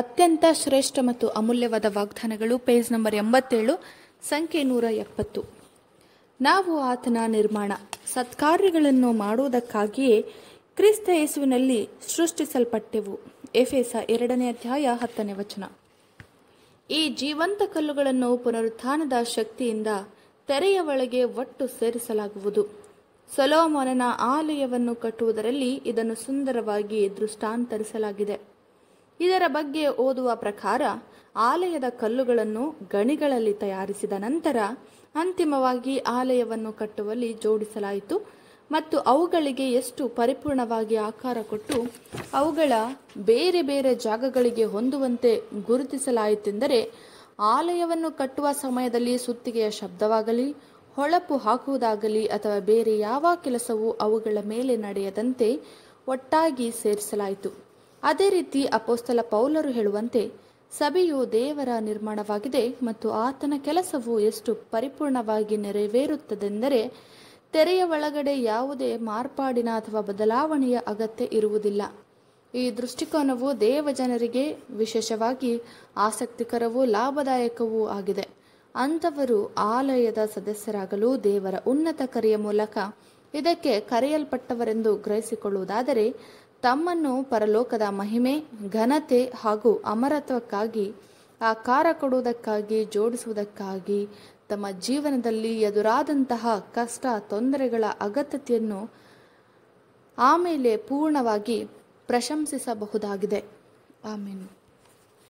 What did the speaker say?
ಅತ್ಯಂತ ಶ್ರೇಷ್ಠ ಮತ್ತು ಅಮೂಲ್ಯವಾದ ವಾಗ್ದಾನಗಳು ಪೇಜ್ ನಂಬರ್ ಎಂಬತ್ತೇಳು ಸಂಖ್ಯೆ ನೂರ ಎಪ್ಪತ್ತು ನಾವು ಆತನ ನಿರ್ಮಾಣ ಸತ್ಕಾರ್ಯಗಳನ್ನು ಮಾಡುವುದಕ್ಕಾಗಿಯೇ ಕ್ರಿಸ್ತ ಯೇಸುವಿನಲ್ಲಿ ಸೃಷ್ಟಿಸಲ್ಪಟ್ಟೆವು ಎಫೆಸ ಎರಡನೇ ಅಧ್ಯಾಯ ಹತ್ತನೇ ವಚನ ಈ ಜೀವಂತ ಕಲ್ಲುಗಳನ್ನು ಪುನರುತ್ಥಾನದ ಶಕ್ತಿಯಿಂದ ತೆರೆಯ ಒಳಗೆ ಒಟ್ಟು ಸೇರಿಸಲಾಗುವುದು ಸೊಲೋಮೋನನ ಆಲಯವನ್ನು ಕಟ್ಟುವುದರಲ್ಲಿ ಇದನ್ನು ಸುಂದರವಾಗಿ ದೃಷ್ಟಾಂತರಿಸಲಾಗಿದೆ ಇದರ ಬಗ್ಗೆ ಓದುವ ಪ್ರಕಾರ ಆಲಯದ ಕಲ್ಲುಗಳನ್ನು ಗಣಿಗಳಲ್ಲಿ ತಯಾರಿಸಿದ ನಂತರ ಅಂತಿಮವಾಗಿ ಆಲಯವನ್ನು ಕಟ್ಟುವಲ್ಲಿ ಜೋಡಿಸಲಾಯಿತು ಮತ್ತು ಅವುಗಳಿಗೆ ಎಷ್ಟು ಪರಿಪೂರ್ಣವಾಗಿ ಆಕಾರ ಕೊಟ್ಟು ಅವುಗಳ ಬೇರೆ ಬೇರೆ ಜಾಗಗಳಿಗೆ ಹೊಂದುವಂತೆ ಗುರುತಿಸಲಾಯಿತೆಂದರೆ ಆಲಯವನ್ನು ಕಟ್ಟುವ ಸಮಯದಲ್ಲಿ ಸುತ್ತಿಗೆಯ ಶಬ್ದವಾಗಲಿ ಹೊಳಪು ಹಾಕುವುದಾಗಲಿ ಅಥವಾ ಬೇರೆ ಯಾವ ಕೆಲಸವೂ ಅವುಗಳ ಮೇಲೆ ನಡೆಯದಂತೆ ಒಟ್ಟಾಗಿ ಸೇರಿಸಲಾಯಿತು ಅದೇ ರೀತಿ ಅಪೋಸ್ತಲ ಪೌಲರು ಹೇಳುವಂತೆ ಸಭೆಯು ದೇವರ ನಿರ್ಮಾಣವಾಗಿದೆ ಮತ್ತು ಆತನ ಕೆಲಸವು ಎಷ್ಟು ಪರಿಪೂರ್ಣವಾಗಿ ನೆರವೇರುತ್ತದೆಂದರೆ ತೆರೆಯ ಒಳಗಡೆ ಯಾವುದೇ ಮಾರ್ಪಾಡಿನ ಅಥವಾ ಬದಲಾವಣೆಯ ಅಗತ್ಯ ಇರುವುದಿಲ್ಲ ಈ ದೃಷ್ಟಿಕೋನವು ದೇವಜನರಿಗೆ ವಿಶೇಷವಾಗಿ ಆಸಕ್ತಿಕರವೂ ಲಾಭದಾಯಕವೂ ಆಗಿದೆ ಅಂಥವರು ಆಲಯದ ಸದಸ್ಯರಾಗಲು ದೇವರ ಉನ್ನತ ಕರೆಯ ಮೂಲಕ ಇದಕ್ಕೆ ಕರೆಯಲ್ಪಟ್ಟವರೆಂದು ಗ್ರಹಿಸಿಕೊಳ್ಳುವುದಾದರೆ ತಮ್ಮನ್ನು ಪರಲೋಕದ ಮಹಿಮೆ ಘನತೆ ಹಾಗೂ ಅಮರತ್ವಕ್ಕಾಗಿ ಆಕಾರ ಕೊಡುವುದಕ್ಕಾಗಿ ಜೋಡಿಸುವುದಕ್ಕಾಗಿ ತಮ್ಮ ಜೀವನದಲ್ಲಿ ಎದುರಾದಂತಹ ಕಷ್ಟ ತೊಂದರೆಗಳ ಅಗತ್ಯತೆಯನ್ನು ಆಮೇಲೆ ಪೂರ್ಣವಾಗಿ ಪ್ರಶಂಸಿಸಬಹುದಾಗಿದೆ ಆಮೇನು